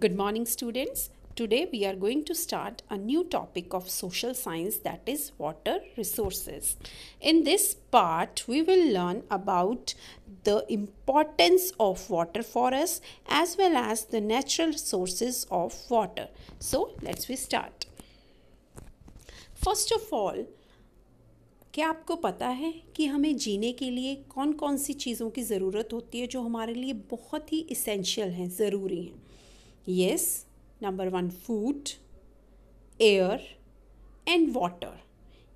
Good morning students. Today we are going to start a new topic of social science that is water resources. In this part we will learn about the importance of water for us as well as the natural sources of water. So let's we start. First of all क्या आपको पता है कि हमें जीने के लिए कौन कौन सी चीज़ों की ज़रूरत होती है जो हमारे लिए बहुत ही इसेंशियल हैं ज़रूरी हैं Yes, number one food air and water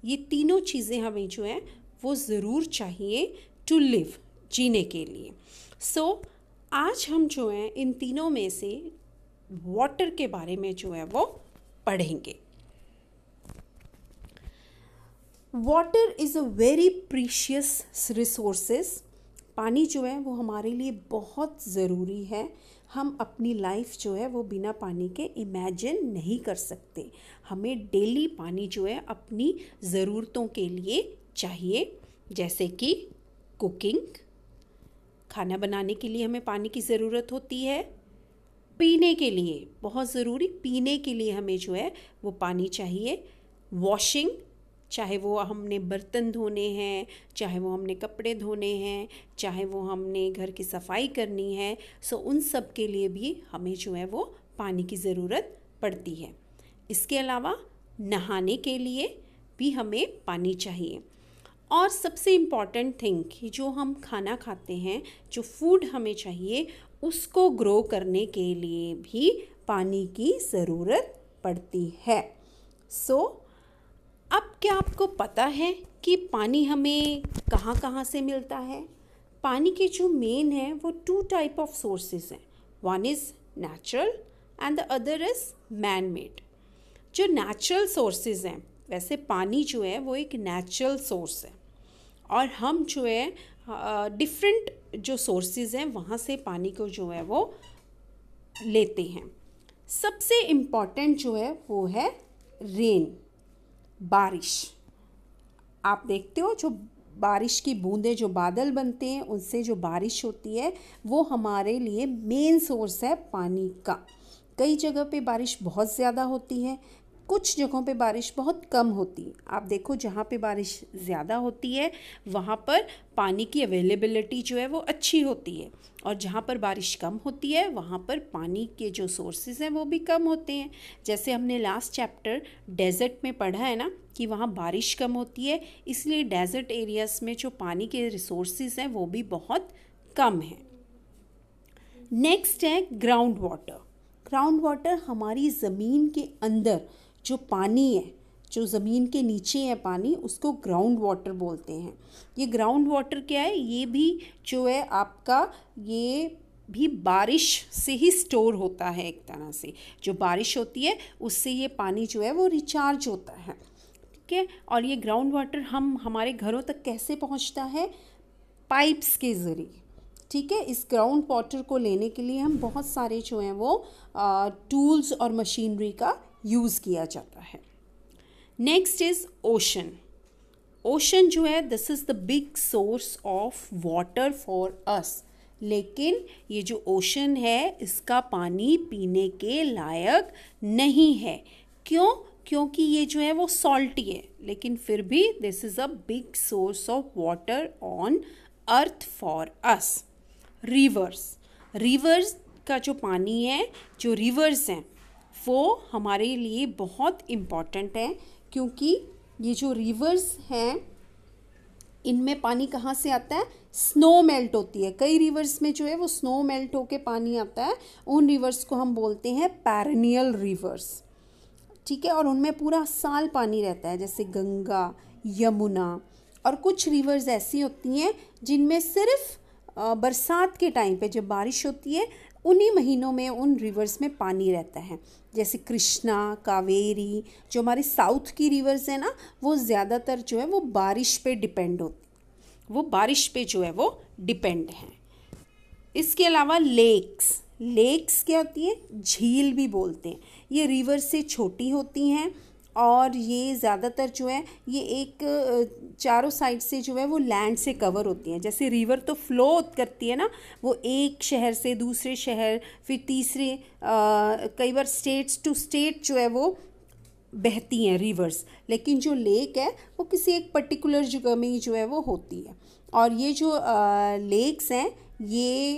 ये तीनों चीज़ें हमें जो हैं वो ज़रूर चाहिए टू लिव जीने के लिए सो so, आज हम जो हैं इन तीनों में से वाटर के बारे में जो है वो पढ़ेंगे water is a very precious resources पानी जो है वो हमारे लिए बहुत ज़रूरी है हम अपनी लाइफ जो है वो बिना पानी के इमेजिन नहीं कर सकते हमें डेली पानी जो है अपनी ज़रूरतों के लिए चाहिए जैसे कि कुकिंग खाना बनाने के लिए हमें पानी की ज़रूरत होती है पीने के लिए बहुत ज़रूरी पीने के लिए हमें जो है वो पानी चाहिए वॉशिंग चाहे वो हमने बर्तन धोने हैं चाहे वो हमने कपड़े धोने हैं चाहे वो हमने घर की सफाई करनी है सो उन सब के लिए भी हमें जो है वो पानी की ज़रूरत पड़ती है इसके अलावा नहाने के लिए भी हमें पानी चाहिए और सबसे इम्पॉर्टेंट थिंग कि जो हम खाना खाते हैं जो फूड हमें चाहिए उसको ग्रो करने के लिए भी पानी की ज़रूरत पड़ती है सो so, अब क्या आपको पता है कि पानी हमें कहाँ कहाँ से मिलता है पानी के जो मेन है वो टू टाइप ऑफ सोर्सेज हैं one is natural and the other is man made जो नेचुरल सोर्सेज हैं वैसे पानी जो है वो एक नेचुरल सोर्स है और हम जो है डिफरेंट जो सोर्सेज हैं वहाँ से पानी को जो है वो लेते हैं सबसे इम्पॉर्टेंट जो है वो है रेन बारिश आप देखते हो जो बारिश की बूंदें जो बादल बनते हैं उनसे जो बारिश होती है वो हमारे लिए मेन सोर्स है पानी का कई जगह पे बारिश बहुत ज़्यादा होती है कुछ जगहों पे बारिश बहुत कम होती है आप देखो जहाँ पे बारिश ज़्यादा होती है वहाँ पर पानी की अवेलेबिलिटी जो है वो अच्छी होती है और जहाँ पर बारिश कम होती है वहाँ पर पानी के जो सोर्सेज हैं वो भी कम होते हैं जैसे हमने लास्ट चैप्टर डेजर्ट में पढ़ा है ना कि वहाँ बारिश कम होती है इसलिए डेजर्ट एरियाज़ में जो पानी के रिसोर्सेज हैं वो भी बहुत कम हैं नेक्स्ट है ग्राउंड वाटर ग्राउंड वाटर हमारी ज़मीन के अंदर जो पानी है जो ज़मीन के नीचे है पानी उसको ग्राउंड वाटर बोलते हैं ये ग्राउंड वाटर क्या है ये भी जो है आपका ये भी बारिश से ही स्टोर होता है एक तरह से जो बारिश होती है उससे ये पानी जो है वो रिचार्ज होता है ठीक है और ये ग्राउंड वाटर हम हमारे घरों तक कैसे पहुंचता है पाइप्स के ज़रिए ठीक है इस ग्राउंड वाटर को लेने के लिए हम बहुत सारे जो हैं वो टूल्स और मशीनरी का यूज़ किया जाता है नेक्स्ट इज़ ओशन ओशन जो है this is the big source of water for us लेकिन ये जो ओशन है इसका पानी पीने के लायक नहीं है क्यों क्योंकि ये जो है वो सॉल्टी है लेकिन फिर भी this is a big source of water on earth for us rivers rivers का जो पानी है जो रिवर्स हैं वो हमारे लिए बहुत इम्पॉर्टेंट है क्योंकि ये जो रिवर्स हैं इनमें पानी कहाँ से आता है स्नो मेल्ट होती है कई रिवर्स में जो है वो स्नो मेल्ट होके पानी आता है उन रिवर्स को हम बोलते हैं पैरनियल रिवर्स ठीक है और उनमें पूरा साल पानी रहता है जैसे गंगा यमुना और कुछ रिवर्स ऐसी होती हैं जिनमें सिर्फ बरसात के टाइम पे जब बारिश होती है उन्हीं महीनों में उन रिवर्स में पानी रहता है जैसे कृष्णा कावेरी जो हमारे साउथ की रिवर्स है ना वो ज़्यादातर जो है वो बारिश पे डिपेंड होती वो बारिश पे जो है वो डिपेंड हैं इसके अलावा लेक्स लेक्स क्या होती है झील भी बोलते हैं ये रिवर से छोटी होती हैं और ये ज़्यादातर जो है ये एक चारों साइड से जो है वो लैंड से कवर होती हैं जैसे रिवर तो फ्लो करती है ना वो एक शहर से दूसरे शहर फिर तीसरे आ, कई बार स्टेट्स टू स्टेट जो है वो बहती हैं रिवर्स लेकिन जो लेक है वो किसी एक पर्टिकुलर जगह में ही जो है वो होती है और ये जो आ, लेक्स हैं ये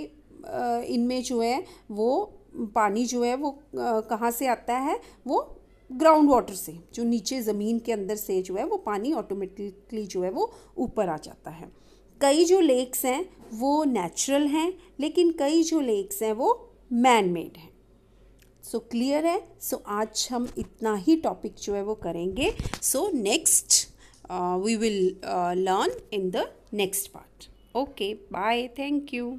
इनमें जो है वो पानी जो है वो कहाँ से आता है वो ग्राउंड वाटर से जो नीचे ज़मीन के अंदर से जो है वो पानी ऑटोमेटिकली जो है वो ऊपर आ जाता है कई जो लेक्स हैं वो नेचुरल हैं लेकिन कई जो लेक्स हैं वो मैन मेड हैं सो क्लियर है सो so, आज हम इतना ही टॉपिक जो है वो करेंगे so next we will learn in the next part okay bye thank you